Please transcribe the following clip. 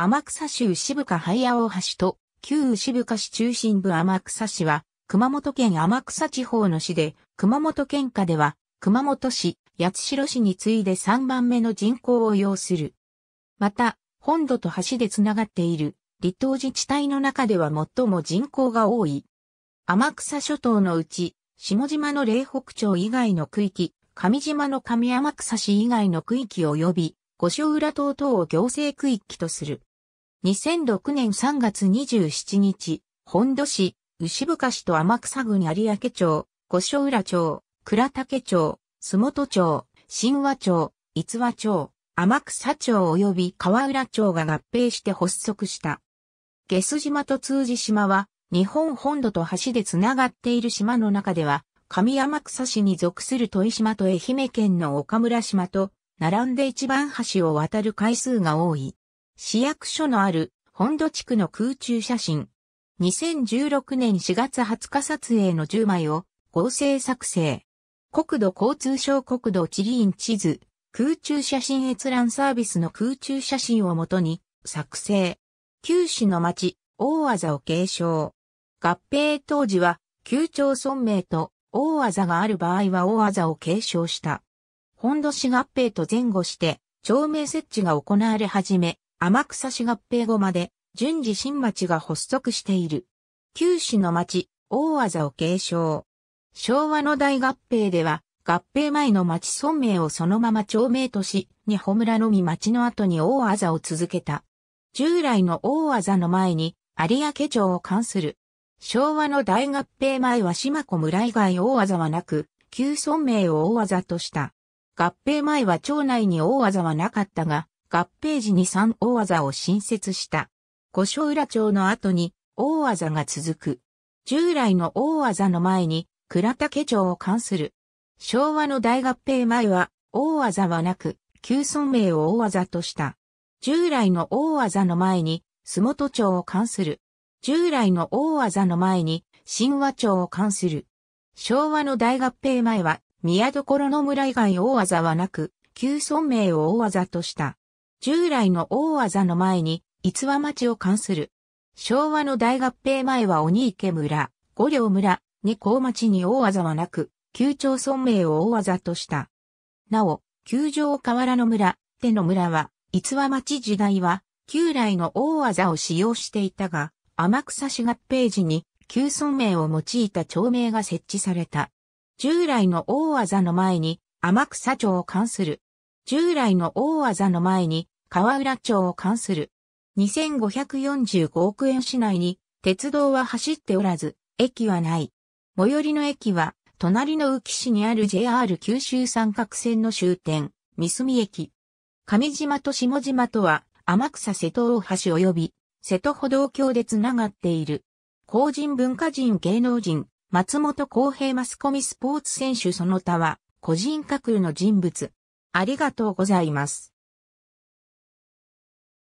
天草州渋川灰屋大橋と、旧渋川市中心部天草市は、熊本県天草地方の市で、熊本県下では、熊本市、八代市に次いで3番目の人口を要する。また、本土と橋でつながっている、離島自治体の中では最も人口が多い。天草諸島のうち、下島の霊北町以外の区域、上島の上天草市以外の区域及び、五所浦島等を行政区域とする。2006年3月27日、本土市、牛深市と天草郡有明町、五所浦町、倉竹町、洲本町、新和町、逸和町、天草町及び河浦町が合併して発足した。下須島と通じ島は、日本本土と橋でつながっている島の中では、上天草市に属する豊島と愛媛県の岡村島と、並んで一番橋を渡る回数が多い。市役所のある本土地区の空中写真。2016年4月20日撮影の10枚を合成作成。国土交通省国土地理院地図、空中写真閲覧サービスの空中写真をもとに作成。九市の町、大技を継承。合併当時は、旧町村名と大技がある場合は大技を継承した。本土市合併と前後して、町名設置が行われ始め、天草市合併後まで、順次新町が発足している。九市の町、大技を継承。昭和の大合併では、合併前の町村名をそのまま町名とし、日本村のみ町の後に大技を続けた。従来の大技の前に、有明町を関する。昭和の大合併前は島子村以外大技はなく、旧村名を大技とした。合併前は町内に大技はなかったが、合併時に三大技を新設した。五所浦町の後に大技が続く。従来の大技の前に倉竹町を関する。昭和の大合併前は大技はなく、旧村名を大技とした。従来の大技の前に、洲本町を関する。従来の大技の前に、新和町を関する。昭和の大合併前は、宮所の村以外大技はなく、旧村名を大技とした。従来の大技の前に、逸話町を関する。昭和の大合併前は鬼池村、五両村、二甲町に大技はなく、旧町村名を大技とした。なお、旧城河原の村、手の村は、逸話町時代は、旧来の大技を使用していたが、天草市合併時に、旧村名を用いた町名が設置された。従来の大技の前に、天草町を関する従来の大技の前に河浦町を関する2545億円市内に鉄道は走っておらず、駅はない。最寄りの駅は、隣の宇城市にある JR 九州三角線の終点、三隅駅。上島と下島とは、天草瀬戸大橋及び、瀬戸歩道橋でつながっている。公人文化人芸能人、松本公平マスコミスポーツ選手その他は、個人架空の人物。ありがとうございます。